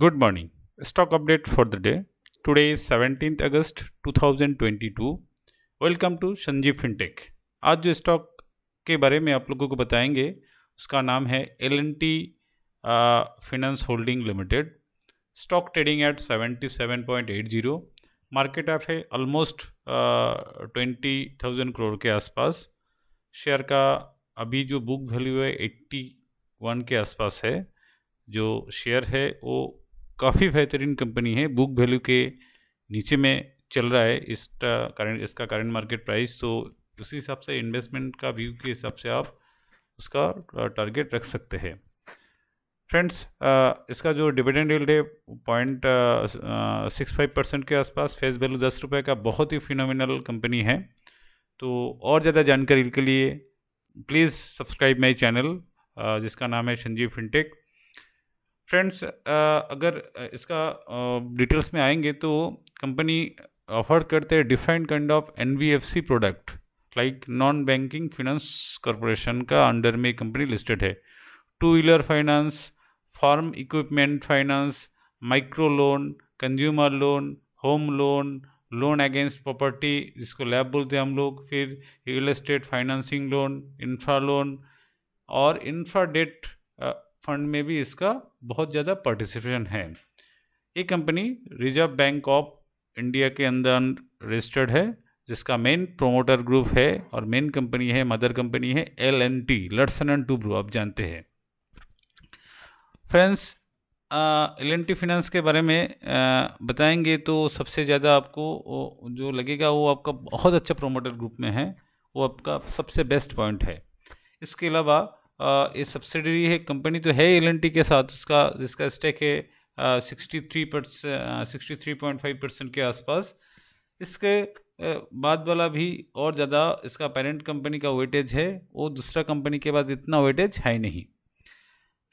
Good morning stock update for the day today seventeen August 2022. Welcome to Sanjeev fintech आज जो stock के बारे में आप लोगों को बताएंगे उसका नाम है L N T finance holding limited stock trading at 77.80 market cap है ऑलमोस्ट ट्वेंटी थाउजेंड करोड़ के आसपास शेयर का अभी जो बुक वैल्यू है एट्टी वन के आसपास है जो शेयर है वो काफ़ी बेहतरीन कंपनी है बुक वैल्यू के नीचे में चल रहा है इसका कारण इसका करंट मार्केट प्राइस तो उसी हिसाब से इन्वेस्टमेंट का व्यू के हिसाब से आप उसका टारगेट रख सकते हैं फ्रेंड्स इसका जो डिविडेंड यील्ड है पॉइंट सिक्स फाइव परसेंट के आसपास फेस वैल्यू दस रुपये का बहुत ही फिनोमिनल कंपनी है तो और ज़्यादा जानकारी के लिए प्लीज़ सब्सक्राइब माई चैनल जिसका नाम है संजीव फिनटेक फ्रेंड्स uh, अगर uh, इसका डिटेल्स uh, में आएंगे तो कंपनी ऑफर करते हैं different kind of an product like non banking finance corporation का अंडर में कंपनी लिस्टेड है two wheeler finance farm equipment finance micro loan consumer loan home loan loan against property जिसको LAP बोलते हैं हम लोग फिर real estate financing loan infra loan और इंफ्रा डेट फंड में भी इसका बहुत ज़्यादा पार्टिसिपेशन है ये company reserve bank of India के अंदर रजिस्टर्ड है जिसका मेन प्रोमोटर ग्रुप है और मेन कंपनी है मदर कंपनी है L N T Larsen and Toubro आप जानते हैं friends L N T finance के बारे में आ, बताएंगे तो सबसे ज़्यादा आपको जो लगेगा वो आपका बहुत अच्छा प्रोमोटर ग्रुप में है वो आपका सबसे बेस्ट पॉइंट है इसके अलावा ये सब्सिडरी है कंपनी तो है एल के साथ उसका जिसका स्टेक है sixty three percent sixty three point five percent के आसपास इसके बाद वाला भी और ज़्यादा इसका पेरेंट कंपनी का वेटेज है वो दूसरा कंपनी के पास इतना वेटेज है नहीं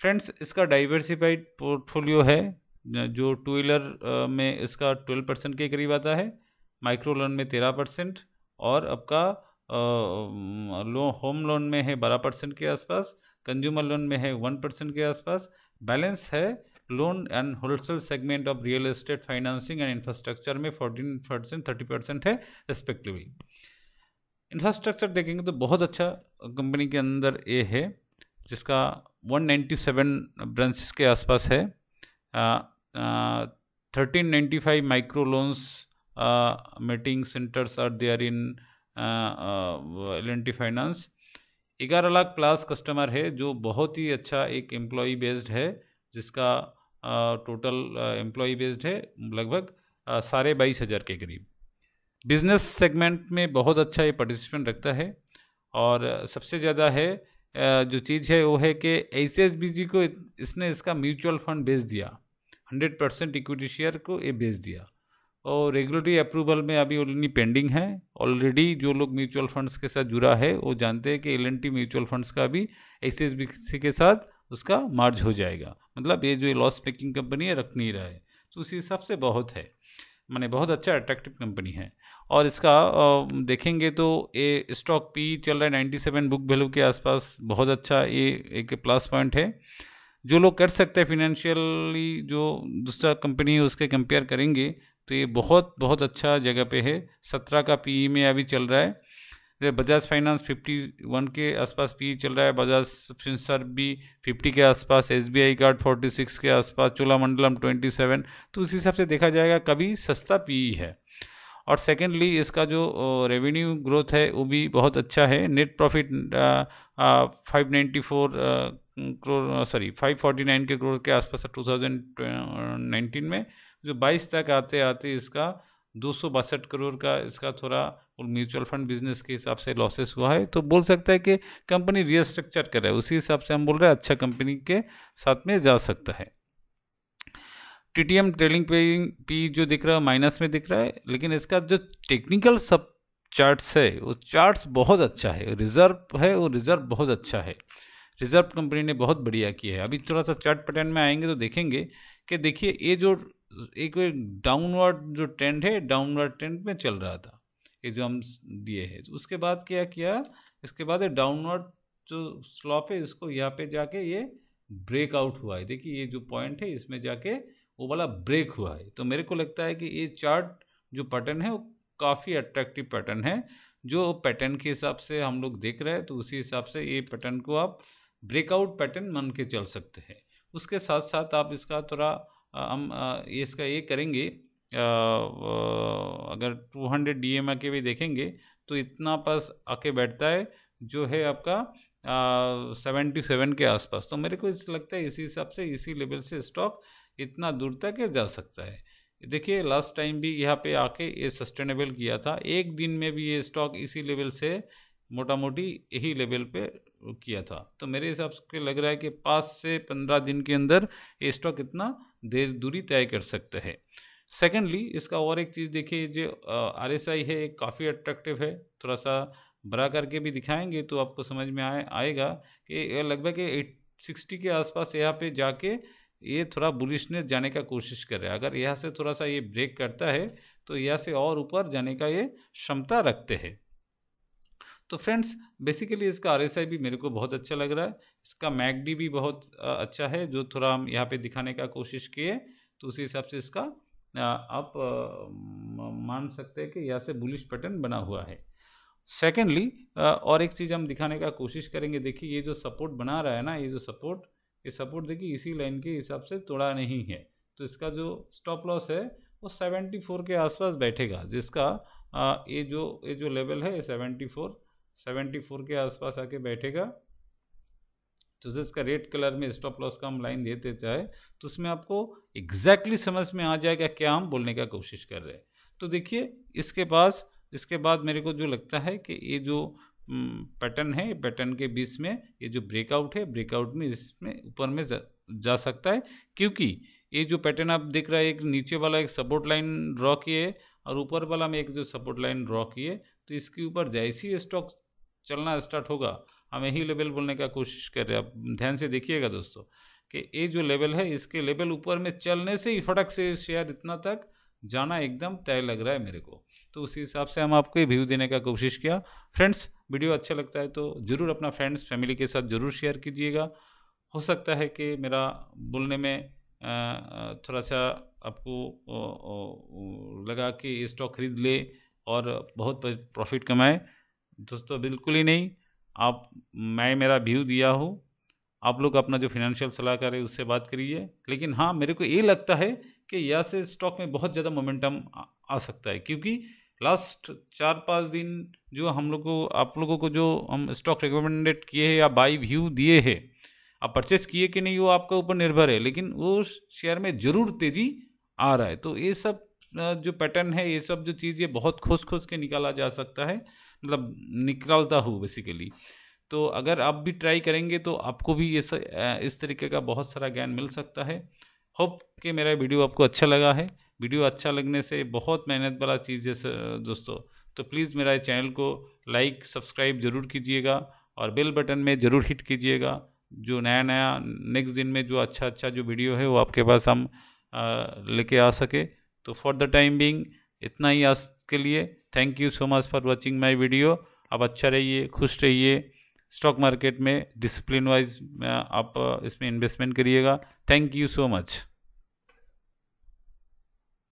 फ्रेंड्स इसका डाइवर्सिफाइड पोर्टफोलियो है जो टू व्हीलर में इसका ट्वेल्व परसेंट के करीब आता है माइक्रो लोन में तेरह परसेंट और आपका लो होम लोन में है बारह परसेंट के आसपास कंज्यूमर लोन में है वन परसेंट के आसपास बैलेंस है loan and wholesale segment of real estate financing and infrastructure में फोर्टीन परसेंट थर्टी परसेंट है रेस्पेक्टिवली इंफ्रास्ट्रक्चर देखेंगे तो बहुत अच्छा कंपनी के अंदर ये है जिसका 197 ब्रांचेस के आसपास है thirteen ninety five micro loans meeting centres are there in L N T finance ग्यारह लाख प्लस कस्टमर है जो बहुत ही अच्छा एक एम्प्लॉय बेस्ड है जिसका टोटल एम्प्लॉय बेस्ड है लगभग साढ़े बाईस हज़ार के करीब बिजनेस सेगमेंट में बहुत अच्छा ये पार्टिसिपेंट रखता है और सबसे ज़्यादा है जो चीज़ है वो है कि जी को इसने इसका म्यूचुअल फंड बेच दिया हंड्रेड परसेंट इक्विटी शेयर को ये बेच दिया और रेगुलेटरी अप्रूवल में अभी ऑलरेडी पेंडिंग है ऑलरेडी जो लोग म्यूचुअल फंड्स के साथ जुड़ा है वो जानते हैं कि एल म्यूचुअल फंड्स का भी एस के साथ उसका मार्ज हो जाएगा मतलब ये जो लॉस मेकिंग कंपनी है रख नहीं रहा है तो उसी हिसाब से बहुत है मैंने बहुत अच्छा अट्रैक्टिव कंपनी है और इसका देखेंगे तो ये स्टॉक पी चल रहा है नाइन्टी सेवन बुक वैल्यू के आसपास बहुत अच्छा ये एक प्लस पॉइंट है जो लोग कर सकते हैं फिनेंशियली जो दूसरा कंपनी है उसके कंपेयर करेंगे तो ये बहुत बहुत अच्छा जगह पे है सत्रह का पी e में अभी चल रहा है बजाज फाइनेंस फिफ्टी वन के आसपास पी e चल रहा है बजाज फिंसर भी फिफ्टी के आसपास S B I card forty six के आसपास चोलामंडलम ट्वेंटी सेवन तो उस हिसाब से देखा जाएगा कभी सस्ता पी e है और सेकेंडली इसका जो रेवेन्यू ग्रोथ है वो भी बहुत अच्छा है net profit five ninety four crore sorry five forty nine के करोड़ के आसपास टू थाउजेंड नाइनटीन में जो 22 तक आते आते इसका दो करोड़ का इसका थोड़ा और म्यूचुअल फंड बिजनेस के हिसाब से लॉसेस हुआ है तो बोल सकता है कि कंपनी कर रहा है उसी हिसाब से हम बोल रहे हैं अच्छा कंपनी के साथ में जा सकता है टी टी एम ट्रेडिंग पे पी जो दिख रहा है माइनस में दिख रहा है लेकिन इसका जो टेक्निकल सब चार्ट्स है वो चार्ट्स बहुत अच्छा है रिजर्व है वो रिजर्व बहुत अच्छा है रिजर्व कंपनी ने बहुत बढ़िया किया है अभी थोड़ा सा चार्ट पैटर्न में आएंगे तो देखेंगे कि देखिए ये जो एक डाउनवर्ड जो ट्रेंड है डाउनवर्ड ट्रेंड में चल रहा था ये जो हम दिए है तो उसके बाद क्या किया इसके बाद डाउनवर्ड जो स्लॉप है इसको यहाँ पे जाके ये ब्रेकआउट हुआ है देखिए ये जो पॉइंट है इसमें जाके वो वाला ब्रेक हुआ है तो मेरे को लगता है कि ये चार्ट जो पैटर्न है वो काफ़ी अट्रैक्टिव पैटर्न है जो पैटर्न के हिसाब से हम लोग देख रहे हैं तो उसी हिसाब से ये पैटर्न को आप ब्रेकआउट पैटर्न मान के चल सकते हैं उसके साथ साथ आप इसका थोड़ा हम इसका ये करेंगे अगर 200 हंड्रेड डी एम आके भी देखेंगे तो इतना पास आके बैठता है जो है आपका सेवेंटी सेवन के आसपास तो मेरे को इस लगता है इसी हिसाब से इसी लेवल से स्टॉक इतना दूर तक जा सकता है देखिए लास्ट टाइम भी यहाँ पे आके ये सस्टेनेबल किया था एक दिन में भी ये स्टॉक इसी लेवल से मोटा मोटी यही लेवल पे किया था तो मेरे हिसाब से लग रहा है कि पाँच से पंद्रह दिन के अंदर ये स्टॉक इतना देर दूरी तय कर सकता है सेकेंडली इसका और एक चीज़ देखिए जो आर एस आई है काफ़ी अट्रैक्टिव है थोड़ा सा बड़ा करके भी दिखाएंगे तो आपको समझ में आए आएगा कि लगभग एट सिक्सटी के आसपास यहाँ पे जाके ये थोड़ा बुलिशनेस जाने का कोशिश कर रहा है अगर यहाँ से थोड़ा सा ये ब्रेक करता है तो यहाँ से और ऊपर जाने का ये क्षमता रखते हैं तो फ्रेंड्स बेसिकली इसका आर भी मेरे को बहुत अच्छा लग रहा है इसका मैकडी भी बहुत अच्छा है जो थोड़ा हम यहाँ पे दिखाने का कोशिश किए तो उसी हिसाब से इसका आप मान सकते हैं कि यहाँ से बुलिश पैटर्न बना हुआ है सेकेंडली और एक चीज़ हम दिखाने का कोशिश करेंगे देखिए ये जो सपोर्ट बना रहा है ना ये जो सपोर्ट ये सपोर्ट देखिए इसी लाइन के हिसाब से तोड़ा नहीं है तो इसका जो स्टॉप लॉस है वो 74 के आसपास बैठेगा जिसका ये जो ये जो लेवल है 74 74 के आसपास आके बैठेगा तो जिसका रेड कलर में स्टॉप लॉस का हम लाइन दे देता है तो उसमें आपको एग्जैक्टली समझ में आ जाएगा क्या हम बोलने का कोशिश कर रहे हैं तो देखिए इसके पास इसके बाद मेरे को जो लगता है कि ये जो पैटर्न है पैटर्न के बीच में ये जो ब्रेकआउट है ब्रेकआउट में इसमें ऊपर में जा, जा सकता है क्योंकि ये जो पैटर्न आप देख रहे हैं एक नीचे वाला एक सपोर्ट लाइन ड्रॉ किए और ऊपर वाला में एक जो सपोर्ट लाइन ड्रॉ किए तो इसके ऊपर जैसे ही स्टॉक चलना स्टार्ट होगा हम यही लेवल बोलने का कोशिश कर रहे हैं आप ध्यान से देखिएगा दोस्तों कि ये जो लेवल है इसके लेवल ऊपर में चलने से ही फटक से शेयर इतना तक जाना एकदम तय लग रहा है मेरे को तो उसी हिसाब से हम आपको व्यू देने का कोशिश किया फ्रेंड्स वीडियो अच्छा लगता है तो ज़रूर अपना फ्रेंड्स फैमिली के साथ ज़रूर शेयर कीजिएगा हो सकता है कि मेरा बोलने में थोड़ा सा आपको लगा कि स्टॉक खरीद ले और बहुत प्रॉफिट कमाए दोस्तों बिल्कुल ही नहीं आप मैं मेरा व्यू दिया हो आप लोग अपना जो फिनेंशियल सलाहकार है उससे बात करिए लेकिन हाँ मेरे को ये लगता है कि यह से स्टॉक में बहुत ज़्यादा मोमेंटम आ सकता है क्योंकि लास्ट चार पाँच दिन जो हम लोग को आप लोगों को जो हम स्टॉक रिकमेंडेड किए हैं या बाई व्यू दिए हैं आप परचेस किए कि नहीं वो आपके ऊपर निर्भर है लेकिन वो शेयर में ज़रूर तेज़ी आ रहा है तो ये सब जो पैटर्न है ये सब जो चीज़ ये बहुत खोज खोस के निकाला जा सकता है मतलब निकलता हूँ बेसिकली तो अगर आप भी ट्राई करेंगे तो आपको भी इस इस तरीके का बहुत सारा ज्ञान मिल सकता है होप कि मेरा वीडियो आपको अच्छा लगा है वीडियो अच्छा लगने से बहुत मेहनत वाला चीज़ है दोस्तों तो प्लीज़ मेरा चैनल को लाइक सब्सक्राइब ज़रूर कीजिएगा और बेल बटन में ज़रूर हिट कीजिएगा जो नया नया नेक्स्ट दिन में जो अच्छा अच्छा जो वीडियो है वो आपके पास हम लेके आ सके तो फॉर द टाइम बींग इतना ही आज के लिए thank you so much for watching my video आप अच्छा रहिए खुश रहिए स्टॉक मार्केट में डिसिप्लिन वाइज आप इसमें इन्वेस्टमेंट करिएगा थैंक यू सो मच